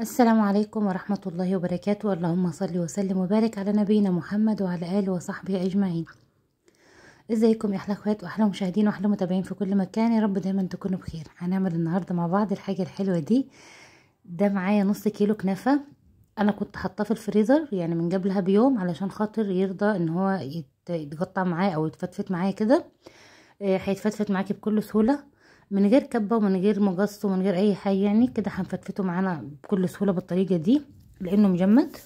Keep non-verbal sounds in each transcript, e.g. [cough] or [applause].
السلام عليكم ورحمة الله وبركاته اللهم صل وسلم وبارك على نبينا محمد وعلى آله وصحبه أجمعين ازيكم يا احلى اخوات واحلى مشاهدين واحلى متابعين في كل مكان يا رب دايما تكونوا بخير هنعمل النهارده مع بعض الحاجه الحلوه دي ده معايا نص كيلو كنافه انا كنت حاطاه في الفريزر يعني من قبلها بيوم علشان خاطر يرضى ان هو يتقطع معايا او يتفتفت معايا كده آه، هيتفتفت معاكي بكل سهوله من غير كبة ومن غير مقص ومن غير اي حاجة يعني كده هنفتفته معانا بكل سهولة بالطريقة دي لانه مجمد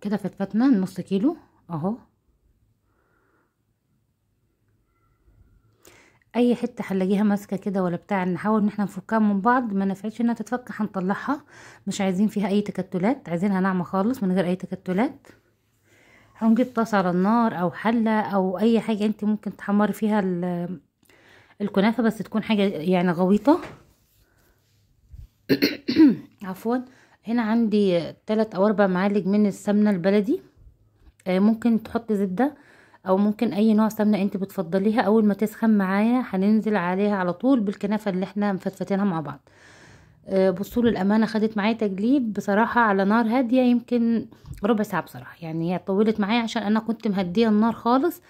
كده فتفتنا نص كيلو اهو اي حته هنلاقيها ماسكه كده ولا بتاع نحاول ان احنا نفكها من بعض ما نفعتش انها تتفك هنطلعها مش عايزين فيها اي تكتلات عايزينها ناعمه خالص من غير اي تكتلات هنجيب طاسة على النار او حلة او اي حاجة انت ممكن تحمري فيها الكنافة بس تكون حاجة يعني غويطة [coughs] عفوا هنا عندي تلات او اربع معالج من السمنة البلدي آه، ممكن تحطي زبدة او ممكن اي نوع سمنة انت بتفضليها اول ما تسخن معايا هننزل عليها على طول بالكنافة اللي احنا مفتفتينها مع بعض آه، بصوا للامانه خدت معايا تجليب بصراحه على نار هاديه يمكن ربع ساعه بصراحه يعني هي طولت معايا عشان انا كنت مهديه النار خالص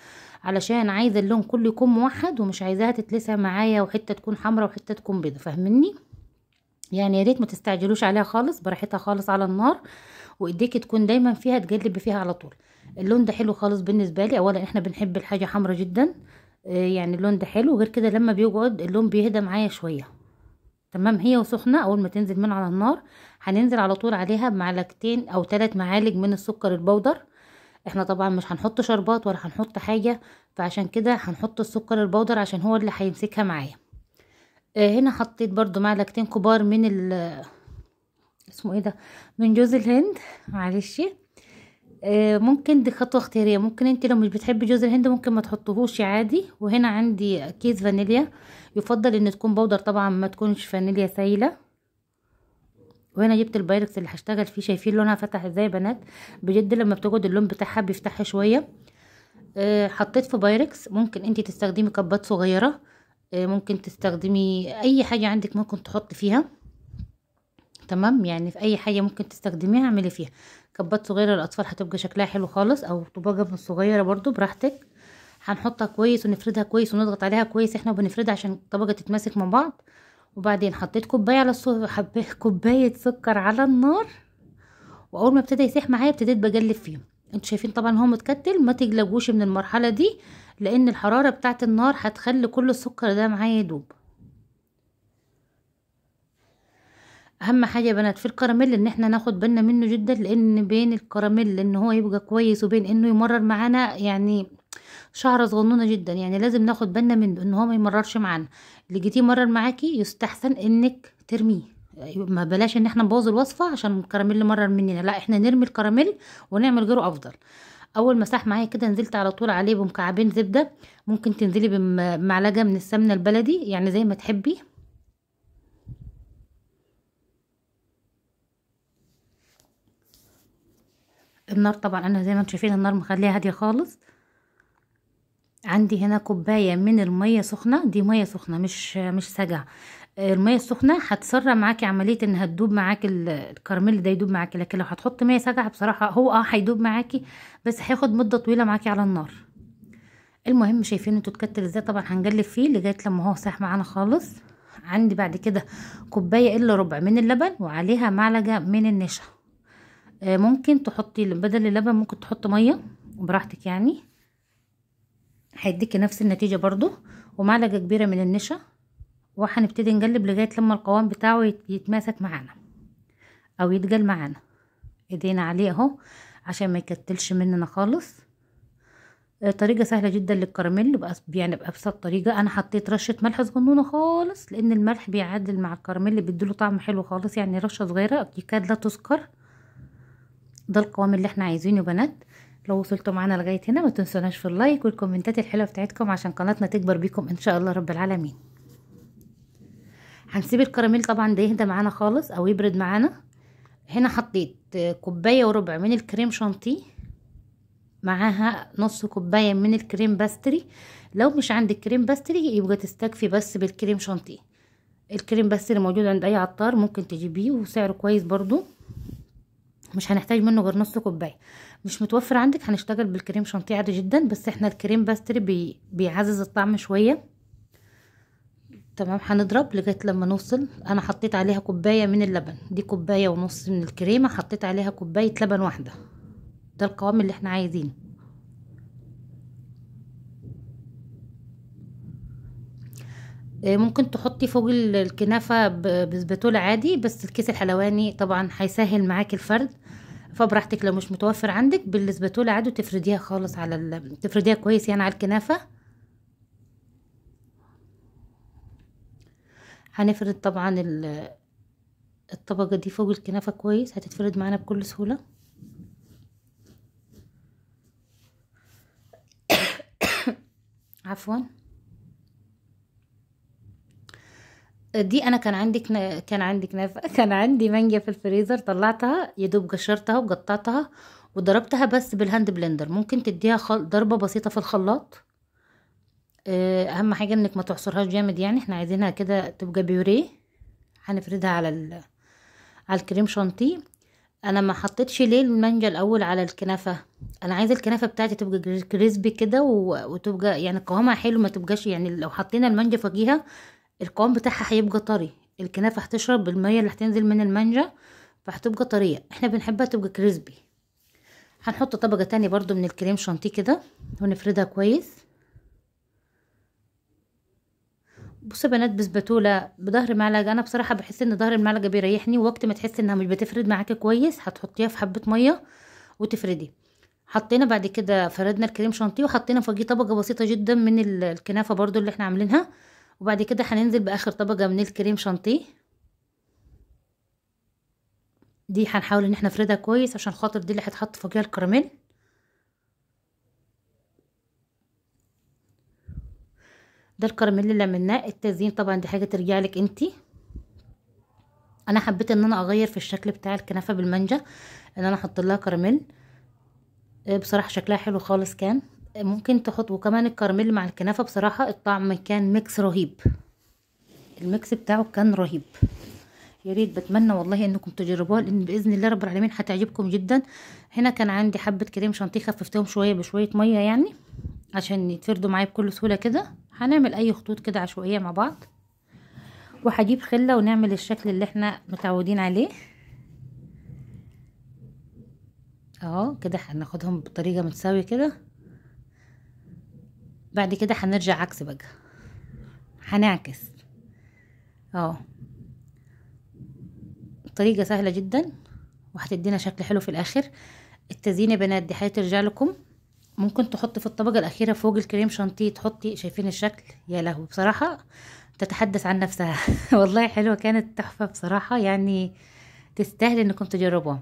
علشان عايزه اللون كله يكون موحد ومش عايزاها تتلسع معايا وحته تكون حمراء وحته تكون بيضه فاهمني يعني يا ريت ما تستعجلوش عليها خالص براحتها خالص على النار وايديكي تكون دايما فيها تجلبي فيها على طول اللون ده حلو خالص بالنسبه لي اولا احنا بنحب الحاجه حمراء جدا آه، يعني اللون ده حلو غير كده لما بيقعد اللون بيهدى معايا شويه تمام هي وسخنه اول ما تنزل من على النار هننزل على طول عليها بمعلقتين او ثلاث معالج من السكر البودر احنا طبعا مش هنحط شربات ولا هنحط حاجه فعشان كده هنحط السكر البودر عشان هو اللي هيمسكها معايا آه هنا حطيت برضو معلقتين كبار من ال اسمه ايه ده من جوز الهند معلش آه، ممكن دي خطوة اختيارية ممكن انت لو مش بتحبي جوز الهند ممكن ما تحطهوش عادي وهنا عندي كيس فانيليا يفضل ان تكون بودر طبعا ما تكونش فانيليا سايلة وهنا جبت البايركس اللي هشتغل فيه شايفين لونها فتح ازاي يا بنات بجد لما بتقعد اللون بتاعها بيفتح شوية آه، حطيت في بايركس ممكن انت تستخدمي كبات صغيرة آه، ممكن تستخدمي اي حاجة عندك ممكن تحطي فيها تمام يعني في اي حاجه ممكن تستخدميها اعملي فيها كبات صغيرة للأطفال هتبقى شكلها حلو خالص أو طباجة من الصغيرة برضو براحتك هنحطها كويس ونفردها كويس ونضغط عليها كويس احنا وبنفردها عشان الطبقة تتماسك مع بعض وبعدين حطيت كوباية على [laughs] كوباية سكر على النار وأول ما ابتدى يسيح معايا ابتديت بقلب فيهم انتوا شايفين طبعا هو متكتل ما تجلجوش من المرحلة دي لأن الحرارة بتاعت النار هتخلي كل السكر ده معايا يدوب اهم حاجه يا بنات في الكراميل ان احنا ناخد بالنا منه جدا لان بين الكراميل ان هو يبقى كويس وبين انه يمرر معانا يعني شعره صغنونه جدا يعني لازم ناخد بالنا منه ان هو ما يمررش معانا اللي جيتيه مرر معاكي يستحسن انك ترميه ما بلاش ان احنا نبوظ الوصفه عشان الكراميل مرر مننا لا احنا نرمي الكراميل ونعمل غيره افضل اول ما ساح معايا كده نزلت على طول عليه بمكعبين زبده ممكن تنزلي بمعلقه من السمنه البلدي يعني زي ما تحبي النار طبعا انا زي ما انتم شايفين النار مخليها هاديه خالص عندي هنا كوبايه من الميه سخنه دي ميه سخنه مش مش ساقعه الميه السخنه هتسرع معاكي عمليه انها تدوب معاكي الكراميل ده يدوب معاكي لكن لو هتحط ميه ساقعه بصراحه هو اه هيدوب معاكي بس هياخد مده طويله معاكي على النار المهم شايفين انتوا اتكتل ازاي طبعا هنجلف فيه لغايه لما هو ساح معانا خالص عندي بعد كده كوبايه الا ربع من اللبن وعليها معلقه من النشا آه، ممكن تحطي بدل اللبن ممكن تحطي ميه براحتك يعني هيديكي نفس النتيجه برضو ومعلقه كبيره من النشا وهنبتدي نقلب لغايه لما القوام بتاعه يتماسك معانا او يتقل معانا ايدينا عليه اهو عشان ما يكتلش مننا خالص آه، طريقة سهلة جدا للكراميل يعني بأبسط طريقة أنا حطيت رشة ملح صغنونة خالص لأن الملح بيعدل مع الكراميل بيديله طعم حلو خالص يعني رشة صغيرة يكاد لا تذكر ده القوام اللي احنا عايزينه بنات لو وصلتوا معانا لغايه هنا ما تنسوناش في اللايك والكومنتات الحلوه بتاعتكم عشان قناتنا تكبر بيكم ان شاء الله رب العالمين هنسيب الكراميل طبعا ده يهدى معانا خالص او يبرد معانا هنا حطيت كوبايه وربع من الكريم شانتيه معاها نص كوبايه من الكريم باستري لو مش عندك كريم باستري يبقى تستكفي بس بالكريم شانتيه الكريم باستري موجود عند اي عطار ممكن تجيبيه وسعره كويس برضو مش هنحتاج منه غير نص كوبايه مش متوفر عندك هنشتغل بالكريم شانتيه عادي جدا بس احنا الكريم باستري بي بيعزز الطعم شويه تمام هنضرب لغايه لما نوصل انا حطيت عليها كوبايه من اللبن دي كوبايه ونص من الكريمه حطيت عليها كوبايه لبن واحده ده القوام اللي احنا عايزينه ممكن تحطي فوق الكنافة بسباتولا عادي بس الكيس الحلواني طبعا هيسهل معاك الفرد فبراحتك لو مش متوفر عندك بالسباتولا عادي تفرديها خالص على ال... تفرديها كويس يعني على الكنافة هنفرد طبعا ال... الطبقة دي فوق الكنافة كويس هتتفرد معانا بكل سهولة [coughs] عفوا دي انا كان عندي كنا... كان عندي كنافه [laughs] كان عندي مانجا في الفريزر طلعتها يا دوب قشرتها وقطعتها وضربتها بس بالهاند بلندر ممكن تديها خل... ضربه بسيطه في الخلاط آه، اهم حاجه انك ما تعصرهاش جامد يعني احنا عايزينها كده تبقى بيوريه هنفردها على ال... على الكريم شانتي انا ما حطيتش ليه المانجا الاول على الكنافه انا عايزه الكنافه بتاعتي تبقى كريسبي كده و... وتبقى يعني قوامها حلو ما تبقاش يعني لو حطينا المانجا فوقيها القوام بتاعها هيبقى طري الكنافة هتشرب بالمية اللي هتنزل من المانجا فهتبقى طرية احنا بنحبها تبقى كريسبي هنحط طبقة تانية برضو من الكريم شانتيه كده ونفردها كويس بصي يا بنات بسبتولة بظهر معلقه انا بصراحه بحس ان ظهر المعلقه بيريحني ووقت ما تحسي انها مش بتفرد معاكي كويس هتحطيها في حبه ميه وتفردي حطينا بعد كده فردنا الكريم شانتيه وحطينا فوقيه طبقه بسيطه جدا من الكنافه برضو اللي احنا عاملينها وبعد كده هننزل باخر طبقة من الكريم شانتيه دي هنحاول ان احنا نفردها كويس عشان خاطر دي اللي هتحط فوقيها الكراميل ده الكراميل اللي عملناه التزيين طبعا دي حاجه ترجع لك انتي انا حبيت ان انا اغير في الشكل بتاع الكنافه بالمانجا ان انا احط لها كراميل بصراحه شكلها حلو خالص كان ممكن تحط وكمان الكراميل مع الكنافه بصراحه الطعم كان ميكس رهيب الميكس بتاعه كان رهيب يا ريت بتمنى والله انكم تجربوها لان باذن الله رب العالمين هتعجبكم جدا هنا كان عندي حبه كريم شانتيه خففتهم شويه بشويه ميه يعني عشان يتفردوا معايا بكل سهوله كده هنعمل اي خطوط كده عشوائيه مع بعض وهجيب خله ونعمل الشكل اللي احنا متعودين عليه اهو كده هناخدهم بطريقه متساويه كده بعد كده هنرجع عكس بقى هنعكس اهو طريقة سهلة جدا وهتدينا شكل حلو في الاخر التزيين يا بنات دي هترجع لكم ممكن تحطي في الطبقة الأخيرة فوق الكريم شانتيه تحطي شايفين الشكل يا لهوي بصراحة تتحدث عن نفسها [laughs] والله حلوة كانت تحفة بصراحة يعني تستاهل انكم تجربوها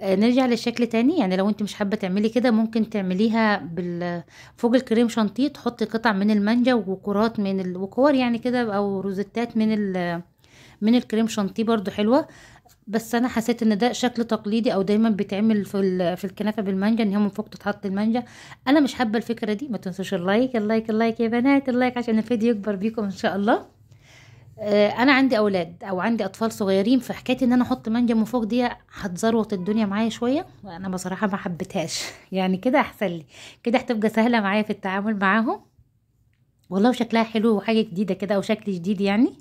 آه، نرجع للشكل تاني يعني لو انت مش حابه تعملي كده ممكن تعمليها بال فوق الكريم شانتيه تحطي قطع من المانجا وكرات من ال... وكور يعني كده او روزتات من ال... من الكريم شانتيه برضو حلوه بس انا حسيت ان ده شكل تقليدي او دايما بيتعمل في ال... في الكنافه بالمانجا ان هي من فوق تتحط المانجا انا مش حابه الفكره دي ما تنسوش اللايك اللايك اللايك يا بنات اللايك عشان الفيديو يكبر بيكم ان شاء الله آه، انا عندي اولاد او عندي اطفال صغيرين فحكايه ان انا احط مانجا من فوق دي هتزروط الدنيا معايا شويه انا بصراحه ما حبيتهاش [laughs] يعني كده احسن لي كده هتبقى سهله معايا في التعامل معاهم والله شكلها حلو وحاجه جديده كده او شكل جديد يعني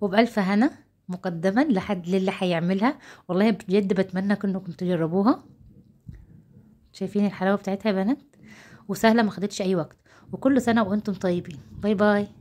وبالف هنا مقدما لحد للي هيعملها والله بجد بتمنى انكم تجربوها شايفين الحلاوه بتاعتها يا بنات وسهله ما خدتش اي وقت وكل سنه وانتم طيبين باي باي